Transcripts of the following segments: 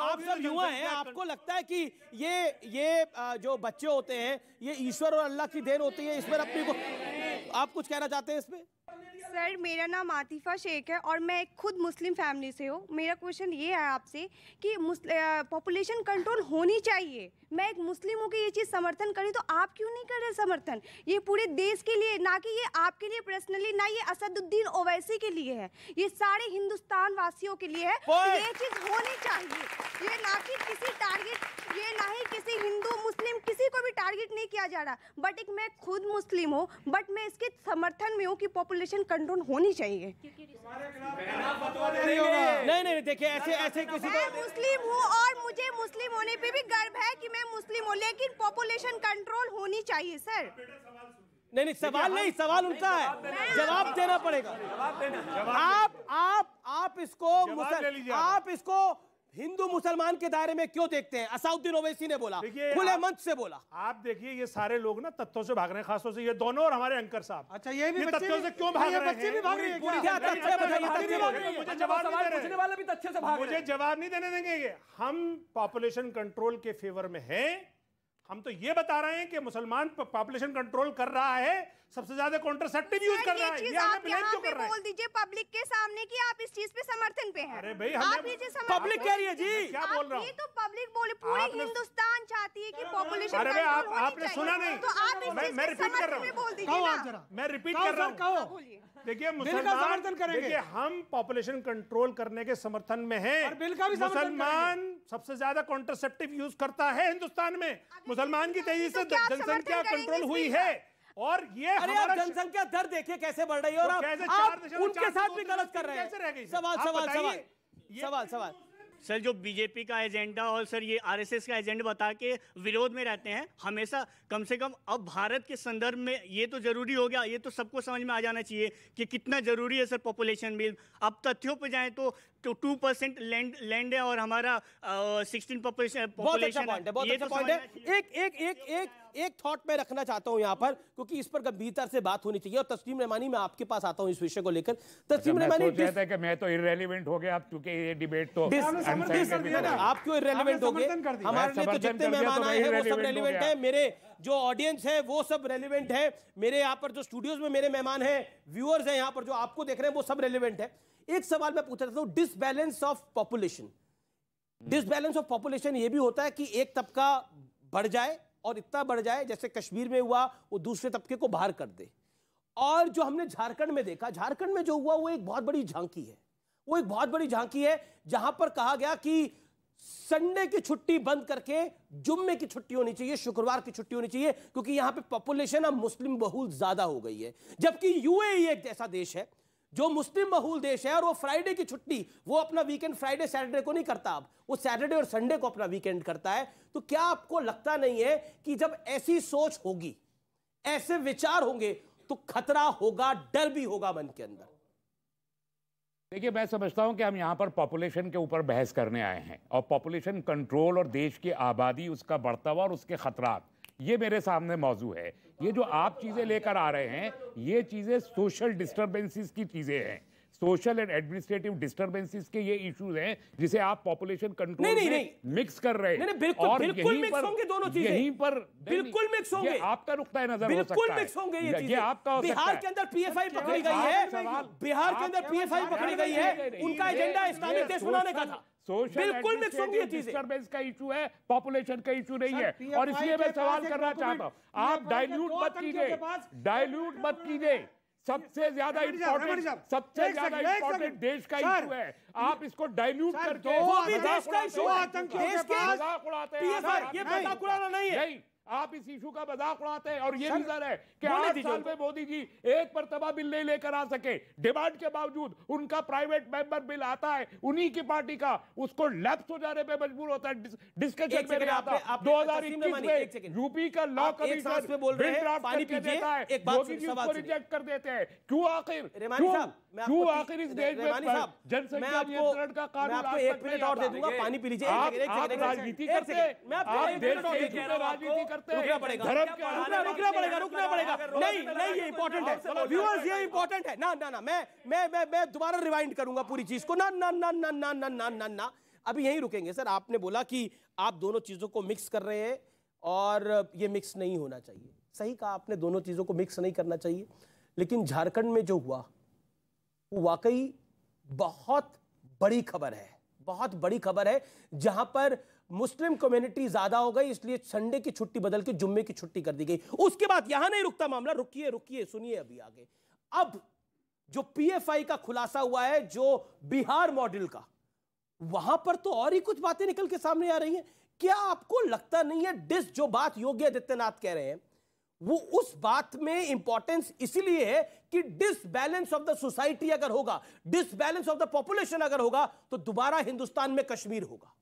आप सब तो युवा हैं आपको लगता है कि ये ये जो बच्चे होते हैं ये ईश्वर और अल्लाह की देन होती है इसमें अपनी आप कुछ कहना चाहते हैं इसमें सर मेरा नाम आतिफ़ा शेख है और मैं एक खुद मुस्लिम फैमिली से हूँ मेरा क्वेश्चन ये है आपसे कि पॉपुलेशन कंट्रोल होनी चाहिए मैं एक मुस्लिम हूँ कि ये चीज़ समर्थन करी तो आप क्यों नहीं कर रहे समर्थन ये पूरे देश के लिए ना कि ये आपके लिए पर्सनली ना ये असदुद्दीन ओवैसी के लिए है ये सारे हिंदुस्तान वासियों के लिए है ये चीज़ होनी चाहिए ये ना कि किसी टारगेट ये ना ही किसी हिंदू मुस्लिम किसी को भी टारगेट नहीं किया जा रहा बट एक मैं खुद मुस्लिम हूँ बट मैं इसके समर्थन में हूँ कि पॉपुलेशन कंट्रोल कंट्रोल होनी चाहिए नहीं नहीं देखिए ऐसे ऐसे किसी मैं मुस्लिम हूँ और मुझे मुस्लिम होने पे भी गर्व है कि मैं मुस्लिम हूँ लेकिन पॉपुलेशन कंट्रोल होनी चाहिए सर नहीं नहीं सवाल नहीं सवाल उनका है जवाब देना पड़ेगा आप आप आप इसको आप इसको हिंदू मुसलमान के दायरे में क्यों देखते हैं असाउद्दीन ओवैसी ने बोला खुले मंच से बोला आप देखिए ये सारे लोग ना तत्वों से भाग रहे हैं खासतौर से ये दोनों और हमारे अंकर साहब अच्छा ये भी तत्वों से क्यों भाग रहे हैं मुझे जवाब नहीं देने देंगे हम पॉपुलेशन कंट्रोल के फेवर में है हम तो ये बता रहे हैं कि मुसलमान पॉपुलेशन कंट्रोल कर रहा है सबसे ज्यादा कॉन्ट्रासेप्टिव यूज कर रहा है ये हमें ब्लेम क्यों कर रहा है बोल दीजिए पब्लिक के सामने कि आप इस चीज पे समर्थन पे हैं अरे भाई आप ये चीज पब्लिक कह रही है जी क्या बोल रहा हूं ये तो पब्लिक बोल पूरे हिंदुस्तान चाहती है कि पॉपुलेशन अरे भाई आप आपने सुना नहीं तो आप इस मैं रिपीट कर रहा हूं मैं रिपीट कर रहा हूं कहो देखिए मुसलमान समर्थन करेंगे देखिए हम पॉपुलेशन कंट्रोल करने के समर्थन में हैं और बिल का भी समर्थन मुसलमान सबसे ज्यादा कॉन्ट्रासेप्टिव यूज करता है हिंदुस्तान में मुसलमान की तेजी तो से जनसंख्या कंट्रोल हुई है और ये अरे आप जनसंख्या दर देखिए कैसे बढ़ रही है और तो आप, आप उनके साथ भी तो गलत कर रहे हैं सवाल सवाल सवाल सवाल सवाल सर जो बीजेपी का एजेंडा और सर ये आरएसएस का एजेंडा बता के विरोध में रहते हैं हमेशा कम से कम अब भारत के संदर्भ में ये तो जरूरी हो गया ये तो सबको समझ में आ जाना चाहिए कि कितना जरूरी है सर पॉपुलेशन बिल अब तथ्यों पर जाएं तो टू परसेंट लैंड लैंड है और हमारा सिक्सटीन पॉपुलेशन पॉपुलेशन एक एक एक एक थॉट में रखना चाहता हूं यहां पर क्योंकि इस पर गंभीरता से बात होनी चाहिए और तस्लीम रहमानी मैं आपके पास आता हूं इस विषय को लेकर अच्छा, तस्लीम रहमानी कि मैं तो इरेलीवेंट हो गया क्योंकि ये डिबेट तो आप क्यों इरेलीवेंट हो गए हमारे तो जितने तो मेहमान आए हैं वो सब रेलिवेंट है मेरे जो ऑडियंस है वो सब रेलिवेंट है मेरे यहाँ पर जो स्टूडियोज में मेरे मेहमान है व्यूअर्स है यहाँ पर जो आपको देख रहे हैं वो सब रेलिवेंट है एक सवाल मैं पूछना चाहता हूँ disbalance of population disbalance of population ये भी होता है कि एक तबका बढ़ जाए और इतना बढ़ जाए जैसे कश्मीर में हुआ वो दूसरे तबके को बाहर कर दे और जो हमने झारखंड में देखा झारखंड में जो हुआ वो एक बहुत बड़ी झांकी है वो एक बहुत बड़ी झांकी है जहां पर कहा गया कि संडे की छुट्टी बंद करके जुम्मे की छुट्टी होनी चाहिए शुक्रवार की छुट्टी होनी चाहिए क्योंकि यहां पे पॉपुलेशन अब मुस्लिम बहुल ज्यादा हो गई है जबकि यूएई e एक ऐसा देश है जो मुस्लिम बहुल देश है और वो फ्राइडे की छुट्टी वो अपना वीकेंड फ्राइडे सैटरडे को नहीं करता अब वो सैटरडे और संडे को अपना वीकेंड करता है तो क्या आपको लगता नहीं है कि जब ऐसी सोच होगी ऐसे विचार होंगे तो खतरा होगा डर भी होगा मन के अंदर देखिए मैं समझता हूं कि हम यहां पर पॉपुलेशन के ऊपर बहस करने आए हैं और पॉपुलेशन कंट्रोल और देश की आबादी उसका बढ़ता हुआ और उसके खतरा ये मेरे सामने मौजू है ये जो आप चीज़ें लेकर आ रहे हैं ये चीज़ें सोशल डिस्टर्बेंसेस की चीज़ें हैं सोशल एंड एडमिनिस्ट्रेटिव डिस्टरबेंसेस के ये इश्यूज हैं जिसे आप पॉपुलेशन कंट्रोल नहीं, नहीं, में नहीं, मिक्स कर रहे हैं बिल्कुल, और बिल्कुल मिक्स होंगे दोनों चीजें यहीं पर बिल्कुल मिक्स होंगे आपका है नजर बिल्कुल मिक्स होंगे ये, चीजें आपका बिहार के अंदर पीएफआई पकड़ी गई है बिहार के अंदर पीएफआई पकड़ी गई है उनका एजेंडा इस्लामिक देश बनाने का था बिल्कुल मिक्स होंगी ये चीजें का इशू है पॉपुलेशन का इशू नहीं है और इसलिए मैं सवाल करना चाहता हूँ आप डाइल्यूट मत कीजिए डाइल्यूट मत कीजिए सबसे ज्यादा सबसे ज्यादा देश का इशू है आप इसको डाइल्यूट करके देश का इशू आतंकियों के पास उड़ाते हैं ये उड़ाना नहीं है आप इस इशू का मजाक उड़ाते हैं और ये रीजन है कि आठ साल में मोदी जी एक मरतबा बिल नहीं लेकर आ सके डिमांड के बावजूद उनका प्राइवेट मेंबर बिल आता है उन्हीं की पार्टी का उसको लैप्स हो जाने पे मजबूर होता है डिस्कशन में आता दो हजार इक्कीस में यूपी का लॉ कमीशन देता है मोदी जी उसको रिजेक्ट कर देते हैं क्यों आखिर क्यों आखिर इस देश में जनसंख्या नियंत्रण का कानून पानी पी लीजिए आप राजनीति करते हैं आप देश राजनीति करते हैं रुकना पड़ेगा नहीं नहीं ये इंपॉर्टेंट है व्यूअर्स ये इंपॉर्टेंट है ना ना ना मैं मैं मैं मैं दोबारा रिवाइंड करूंगा पूरी चीज को ना ना ना ना ना ना ना ना ना अभी यहीं रुकेंगे सर आपने बोला कि आप दोनों चीजों को मिक्स कर रहे हैं और ये मिक्स नहीं होना चाहिए सही कहा आपने दोनों चीजों को मिक्स नहीं करना चाहिए लेकिन झारखंड में जो हुआ वो वाकई बहुत बड़ी खबर है बहुत बड़ी खबर है जहां पर मुस्लिम कम्युनिटी ज्यादा हो गई इसलिए संडे की छुट्टी बदल के जुम्मे की छुट्टी कर दी गई उसके बाद यहां नहीं रुकता मामला रुकिए रुकिए सुनिए अभी आगे अब जो पीएफआई का खुलासा हुआ है जो बिहार मॉडल का वहां पर तो और ही कुछ बातें निकल के सामने आ रही हैं क्या आपको लगता नहीं है डिस जो बात योगी आदित्यनाथ कह रहे हैं वो उस बात में इंपॉर्टेंस इसलिए है कि डिसबैलेंस ऑफ द सोसाइटी अगर होगा डिसबैलेंस ऑफ द पॉपुलेशन अगर होगा तो दोबारा हिंदुस्तान में कश्मीर होगा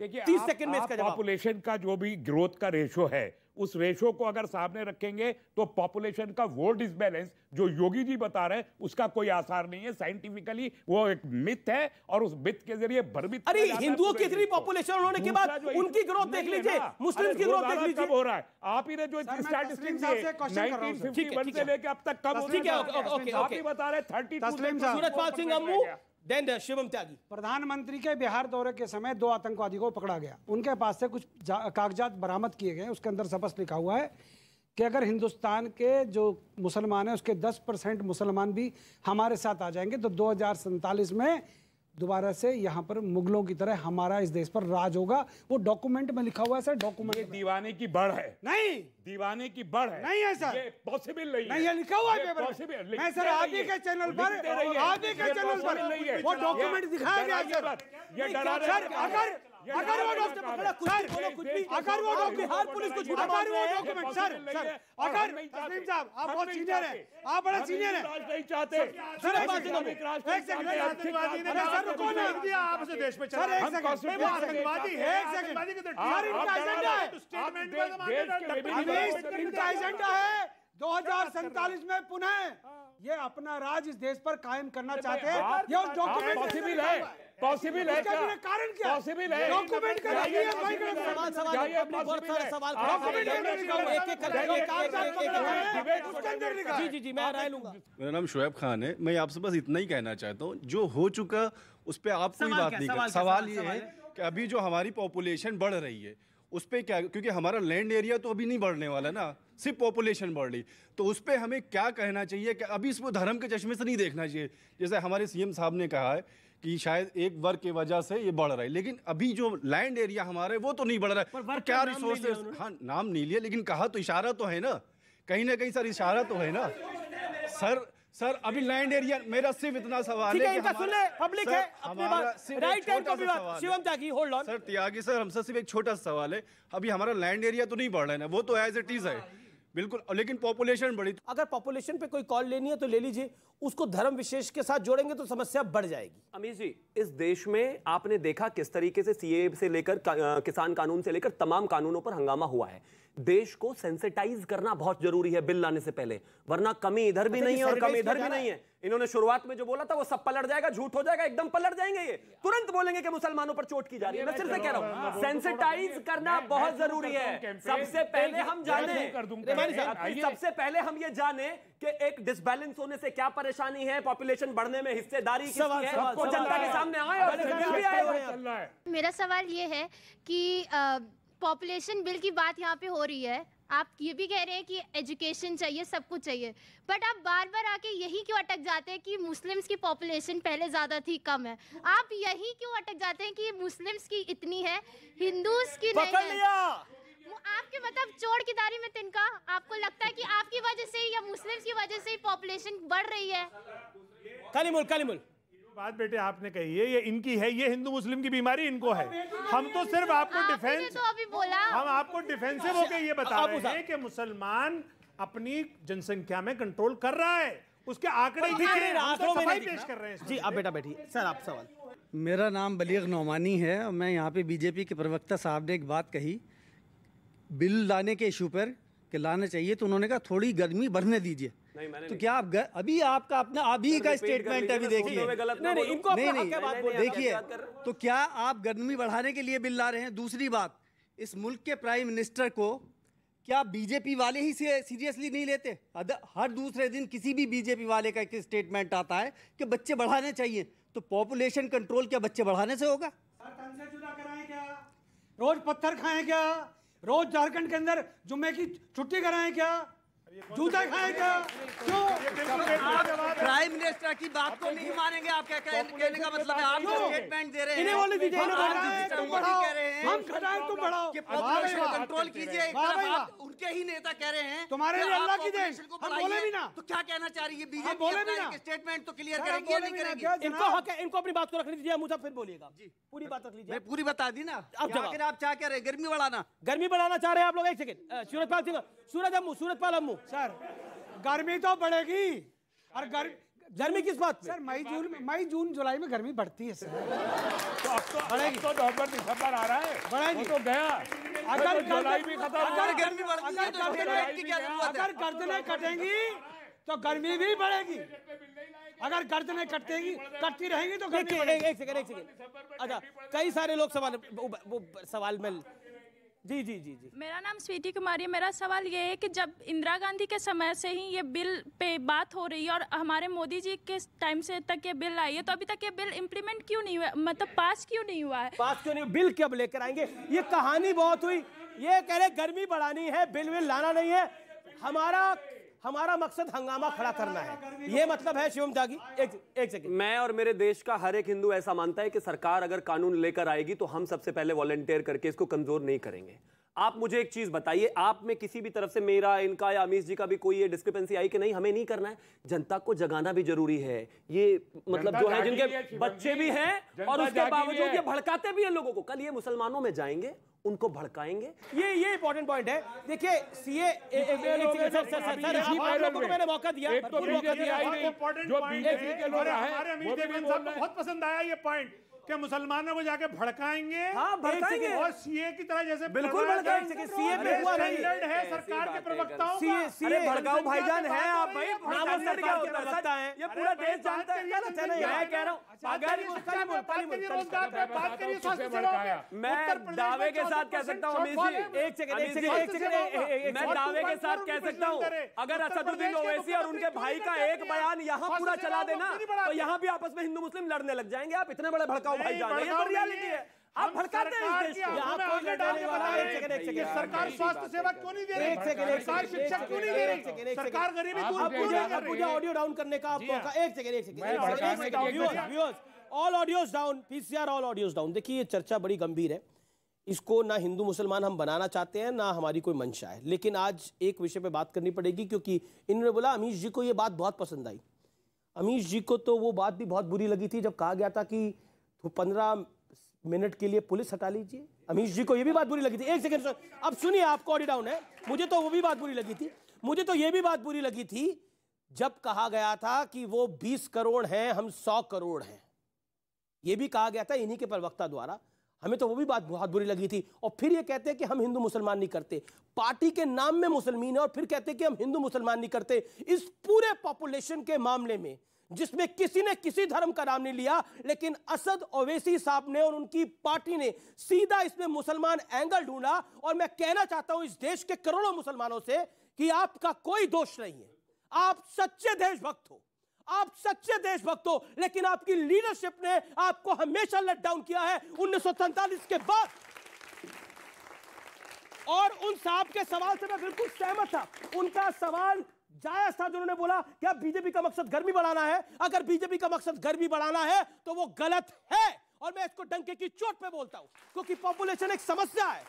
देखिए तीस सेकंड में इसका पॉपुलेशन का जो भी ग्रोथ का रेशो है उस रेशो को अगर सामने रखेंगे तो पॉपुलेशन का वो डिसबैलेंस जो योगी जी बता रहे हैं उसका कोई आसार नहीं है साइंटिफिकली वो एक मिथ है और उस मिथ के जरिए भरमित अरे हिंदुओं की इतनी पॉपुलेशन होने के बाद उनकी ग्रोथ देख लीजिए मुस्लिम की ग्रोथ देख लीजिए हो रहा है आप ही ने जो स्टैटिस्टिक्स दिए 1951 से लेकर अब तक कम ठीक है ओके ओके आप ही बता रहे 32 सूरजपाल सिंह अम्मू देन द शिवम त्यागी प्रधानमंत्री के बिहार दौरे के समय दो आतंकवादी को पकड़ा गया उनके पास से कुछ कागजात बरामद किए गए उसके अंदर स्पष्ट लिखा हुआ है कि अगर हिंदुस्तान के जो मुसलमान हैं उसके 10 परसेंट मुसलमान भी हमारे साथ आ जाएंगे तो दो में दोबारा से यहाँ पर मुगलों की तरह हमारा इस देश पर राज होगा वो डॉक्यूमेंट में लिखा हुआ है सर डॉक्यूमेंट दीवाने की बढ़ है नहीं दीवाने की बढ़ है नहीं है सर पॉसिबल नहीं नहीं ये लिखा हुआ है पेपर मैं सर आगे के चैनल पर आगे के चैनल पर वो डॉक्यूमेंट दिखाया गया सर अगर अगर वो डॉक्टर पकड़ा कुछ भी बोलो कुछ भी अगर वो डॉक्टर बिहार पुलिस को झूठा मार वो तो डॉक्यूमेंट सर सर अगर तस्लीम साहब आप बहुत सीनियर हैं आप बड़ा सीनियर हैं नहीं चाहते सर एक बात सुनो एक सेकंड सर रुको ना आप से देश में चल सर एक सेकंड मैं आतंकवादी है एक सेकंड सर तो इनका एजेंडा है स्टेटमेंट का इनका एजेंडा है दो में पुनः ये अपना राज इस देश पर कायम करना चाहते हैं ये उस डॉक्यूमेंट पॉसिबल है पॉसिबल है क्या कारण क्या पॉसिबल है डॉक्यूमेंट का नहीं है भाई सवाल सवाल है अपनी बहुत सारे सवाल डॉक्यूमेंट जी जी जी मैं राय लूंगा मेरा नाम शोएब खान है मैं आपसे बस इतना ही कहना चाहता हूं जो हो चुका उस पे आप कोई बात नहीं कर सवाल ये है कि अभी जो हमारी पॉपुलेशन बढ़ रही है उस पर क्या क्योंकि हमारा लैंड एरिया तो अभी नहीं बढ़ने वाला ना सिर्फ पॉपुलेशन बढ़ रही तो उस पर हमें क्या कहना चाहिए कि अभी इसको धर्म के चश्मे से नहीं देखना चाहिए जैसे हमारे सीएम साहब ने कहा है कि शायद एक वर्ग की वजह से ये बढ़ रहा है लेकिन अभी जो लैंड एरिया हमारे वो तो नहीं बढ़ रहा है पर वर्ग क्या रिसोर्सेज हाँ नाम नहीं लिया लेकिन कहा तो इशारा तो है ना कहीं ना कहीं सर इशारा तो है ना सर सर अभी लैंड एरिया मेरा सिर्फ इतना सवाल है इनका सुन ले पब्लिक है राइट टाइम को भी Shivam Tyagi hold on sir Tyagi sir हमसे सिर्फ एक छोटा सा सवाल है अभी हमारा लैंड एरिया तो नहीं बढ़ रहा है ना वो तो एज इट इज है बिल्कुल लेकिन पॉपुलेशन बढ़ी तो- अगर पॉपुलेशन पे कोई कॉल लेनी है तो ले लीजिए उसको धर्म विशेष के साथ जोड़ेंगे तो समस्या बढ़ जाएगी अमीर जी इस देश में आपने देखा किस तरीके से सीए से लेकर किसान कानून से लेकर तमाम कानूनों पर हंगामा हुआ है देश को सेंसिटाइज करना बहुत जरूरी है बिल लाने से पहले वरना कमी इधर भी अच्छा, नहीं है और कमी इधर भी नहीं है इन्होंने शुरुआत में जो बोला था वो सब पलट जाएगा झूठ हो जाएगा एकदम पलट जाएंगे ये तुरंत बोलेंगे कि मुसलमानों पर चोट की जा रही है मैं सिर्फ से तो कह रहा हूँ सेंसिटाइज तो करना बहुत जरूरी है सबसे पहले हम जाने सबसे पहले हम ये जाने कि एक डिसबैलेंस होने से क्या परेशानी है पॉपुलेशन बढ़ने में हिस्सेदारी जनता के सामने आए और मेरा सवाल ये है कि पॉपुलेशन बिल की बात यहाँ पे हो रही है आप ये भी कह रहे हैं कि एजुकेशन चाहिए सब कुछ चाहिए बट आप बार बार आके यही क्यों अटक जाते हैं कि मुस्लिम्स की पॉपुलेशन पहले ज़्यादा थी कम है आप यही क्यों अटक जाते हैं कि मुस्लिम्स की इतनी है हिंदूज की नहीं है आपके मतलब चोर की दारी में तिनका आपको लगता है कि आपकी वजह से या मुस्लिम्स की वजह से ही पॉपुलेशन बढ़ रही है कलिमुल कलिमुल बात बेटे आपने कही है ये इनकी है ये हिंदू मुस्लिम की बीमारी इनको है हम तो, तो सिर्फ आपको डिफेंस तो हम आपको डिफेंसिव अच्छा, होकर ये बता रहे हैं कि मुसलमान अपनी जनसंख्या में कंट्रोल कर रहा है उसके आंकड़े तो तो पेश कर रहे हैं जी आप बेटा बैठिए सर आप सवाल मेरा नाम बलीग नौमानी है और मैं यहाँ पे बीजेपी के प्रवक्ता साहब ने एक बात कही बिल लाने के इशू पर कि लाना चाहिए तो उन्होंने कहा थोड़ी गर्मी बढ़ने दीजिए तो, तो क्या आप गर... अभी आपका अपना अभी का स्टेटमेंट अभी देखिए देखिए तो क्या आप गर्मी बढ़ाने के लिए बिल ला रहे हैं दूसरी बात इस मुल्क के प्राइम मिनिस्टर को क्या बीजेपी वाले ही से सीरियसली नहीं लेते हर दूसरे दिन किसी भी बीजेपी वाले का एक स्टेटमेंट आता है कि बच्चे बढ़ाने चाहिए तो पॉपुलेशन कंट्रोल क्या बच्चे बढ़ाने से होगा रोज पत्थर खाएं क्या रोज झारखंड के अंदर जुम्मे की छुट्टी कराएं क्या जूता खाएगा क्यों प्राइम मिनिस्टर की बात को नहीं मानेंगे आप क्या कहने का मतलब है आप स्टेटमेंट दे रहे हैं हम खदान को बढ़ाओ कंट्रोल कीजिए मतलब उनके ही नेता कह रहे हैं तुम्हारे लिए अल्लाह की देश हम बोले भी ना तो क्या कहना चाह रही है बीजेपी स्टेटमेंट तो क्लियर करेंगे या नहीं करेंगे इनको हक है इनको अपनी बात को रख लीजिए मुझे फिर बोलिएगा पूरी बात रख लीजिए मैं पूरी बता दी ना आखिर आप क्या कह रहे हैं गर्मी बढ़ाना गर्मी बढ़ाना चाह रहे हैं आप लोग एक सेकंड सूरजपाल सिंह सूरज अम्मू सूरजपाल अम्मू सर गर्मी तो बढ़ेगी और गर्मी गर्मी किस बात सर मई जून मई जून जुलाई में गर्मी बढ़ती है सर तो अब तो बढ़ेगी तो नवंबर दिसंबर आ रहा है बढ़ेगी तो गया अगर जुलाई में खत्म अगर गर्मी अगर तो गर्दने कटेंगी तो गर्मी भी बढ़ेगी अगर गर्दनें कटेगी कटती रहेंगी तो गर्मी एक सेकंड एक सेकंड अच्छा कई सारे लोग सवाल वो सवाल में जी जी जी जी मेरा नाम स्वीटी कुमारी है मेरा सवाल ये है कि जब इंदिरा गांधी के समय से ही ये बिल पे बात हो रही है और हमारे मोदी जी के टाइम से तक ये बिल आई है तो अभी तक ये बिल इम्प्लीमेंट क्यों नहीं हुआ मतलब पास क्यों नहीं हुआ है पास क्यों नहीं बिल कब लेकर आएंगे ये कहानी बहुत हुई ये कह रहे गर्मी बढ़ानी है बिल बिल लाना नहीं है हमारा हमारा मकसद हंगामा खड़ा करना है ये मतलब है शिवम जागी एक एक सेकंड मैं और मेरे देश का हर एक हिंदू ऐसा मानता है कि सरकार अगर कानून लेकर आएगी तो हम सबसे पहले वॉलेंटियर करके इसको कमजोर नहीं करेंगे आप मुझे एक चीज बताइए आप में किसी भी तरफ से मेरा इनका या अमीश जी का भी कोई ये डिस्क्रिपेंसी आई कि नहीं हमें नहीं करना है जनता को जगाना भी जरूरी है ये मतलब जो है जिनके बच्चे भी हैं और उसके बावजूद ये भड़काते भी हैं लोगों को कल ये मुसलमानों में जाएंगे उनको भड़काएंगे ये ये इंपॉर्टेंट पॉइंट है देखिए सीए मैंने मौका दिया तो जो बीजेपी के लोग बहुत पसंद आया ये पॉइंट क्या मुसलमानों को जाके भड़काएंगे हाँ भड़काएंगे और सीए की तरह जैसे बिल्कुल भड़काएंगे सीए हुआ है सरकार के प्रवक्ताओं सीए सीए भड़काओ भाईजान है आप भाई सरकार के प्रवक्ता ये पूरा देश जानता है है मैं कह रहा हूं अच्छा, अच्छा, अच्छा, अगर बात करिए स्वास्थ्य मैं दावे के साथ कह सकता हूं जी एक सेकंड एक सेकंड एक सेकंड मैं दावे के साथ कह सकता हूं अगर असदुद्दीन ओवैसी और उनके भाई का एक बयान यहां पूरा चला देना तो यहां भी आपस में हिंदू मुस्लिम लड़ने लग जाएंगे आप इतने बड़े भड़काओ भाई जान ये तो रियलिटी है आप भड़काते हैं इस देश सरकार स्वास्थ्य सेवा क्यों नहीं दे रही सरकार शिक्षा क्यों नहीं दे रही सरकार गरीबी दूर क्यों नहीं कर रही ऑडियो डाउन करने का हाँ। एक सेकंड एक second all audios down PCR all audios down देखिए ये चर्चा बड़ी गंभीर है इसको ना हिंदू मुसलमान हम बनाना चाहते हैं ना हमारी कोई मंशा है लेकिन आज एक विषय पे बात करनी पड़ेगी क्योंकि इन्होंने बोला अमीश जी को ये बात बहुत पसंद आई अमीश जी को तो वो बात भी बहुत बुरी लगी थी जब कहा गया था कि तो पंद्रह मिनट के लिए पुलिस हटा लीजिए अमीश जी को ये भी बात बुरी लगी थी एक सेकंड अब सुनिए आप कॉडी डाउन है मुझे तो वो भी बात बुरी लगी थी मुझे तो ये भी बात बुरी लगी थी जब कहा गया था कि वो बीस करोड़ हैं हम सौ करोड़ हैं ये भी कहा गया था इन्हीं के प्रवक्ता द्वारा हमें तो वो भी बात बहुत बुरी लगी थी और फिर ये कहते हैं कि हम हिंदू मुसलमान नहीं करते पार्टी के नाम में मुसलमान है और फिर कहते हैं कि हम हिंदू मुसलमान नहीं करते इस पूरे पॉपुलेशन के मामले में जिसमें किसी ने किसी धर्म का नाम नहीं लिया लेकिन असद ओवैसी साहब ने और उनकी पार्टी ने सीधा इसमें मुसलमान एंगल ढूंढा और मैं कहना चाहता हूं इस देश के करोड़ों मुसलमानों से कि आपका कोई दोष नहीं है आप सच्चे देशभक्त हो आप सच्चे देशभक्त हो लेकिन आपकी लीडरशिप ने आपको हमेशा लेट डाउन किया है उन्नीस के बाद और उन साहब के सवाल से मैं बिल्कुल सहमत था उनका सवाल जायज था जिन्होंने बोला क्या बीजेपी का मकसद गर्मी बढ़ाना है अगर बीजेपी का मकसद गर्मी बढ़ाना है तो वो गलत है और मैं इसको डंके की चोट पे बोलता हूं क्योंकि पॉपुलेशन एक समस्या है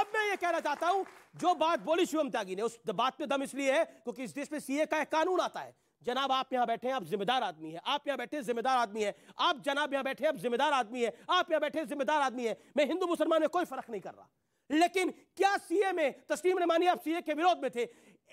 अब मैं ये कहना चाहता हूं जो बात बोली शिवम त्यागी ने उस बात पे दम इसलिए है क्योंकि इस देश में सीए का एक कानून आता है जनाब आप यहां बैठे हैं आप जिम्मेदार आदमी है आप यहां बैठे जिम्मेदार आदमी है आप जनाब यहां बैठे आप जिम्मेदार आदमी है आप यहां बैठे जिम्मेदार आदमी है मैं हिंदू मुसलमान में कोई फर्क नहीं कर रहा लेकिन क्या सीए में तस्लीम रहमानी आप सीए के विरोध में थे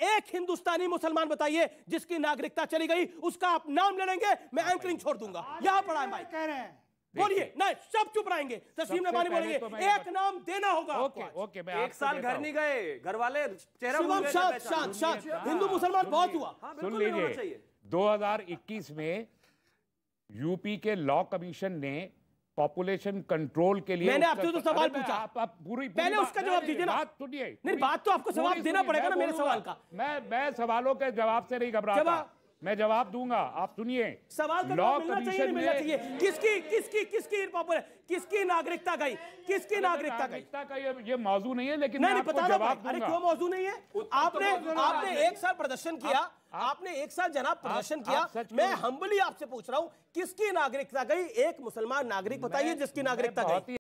एक हिंदुस्तानी मुसलमान बताइए जिसकी नागरिकता चली गई उसका आप नाम ले लेंगे मैं एंकरिंग हाँ छोड़ दूंगा हाँ यहां आए हाँ भाई कह रहे हैं बोलिए नहीं सब चुप रहेंगे तस्वीर में पानी बोलेंगे एक नाम देना होगा ओके ओके मैं एक साल घर नहीं गए घर वाले चेहरा हिंदू मुसलमान बहुत हुआ सुन लीजिए 2021 में यूपी के लॉ कमीशन ने पॉपुलेशन कंट्रोल के लिए मैंने आपसे तो सवाल पूछा आप, आप पूरी, पहले उसका जवाब दीजिए ना बात सुनिए नहीं बात तो आपको जवाब देना पड़ेगा ना मेरे सवाल का मैं मैं सवालों के जवाब से नहीं घबराता मैं जवाब दूंगा आप सुनिए सवाल तो लॉ नहीं मिलना चाहिए किसकी किसकी किसकी पॉपुलर किसकी नागरिकता गई किसकी नागरिकता गई का ये, ये मौजू नहीं है लेकिन नहीं, नहीं पता जवाब अरे क्यों मौजू नहीं है तो आपने आपने एक साल प्रदर्शन किया आपने एक साल जनाब प्रदर्शन किया मैं हम्बली आपसे पूछ रहा हूँ किसकी नागरिकता गई एक मुसलमान नागरिक बताइए जिसकी नागरिकता गई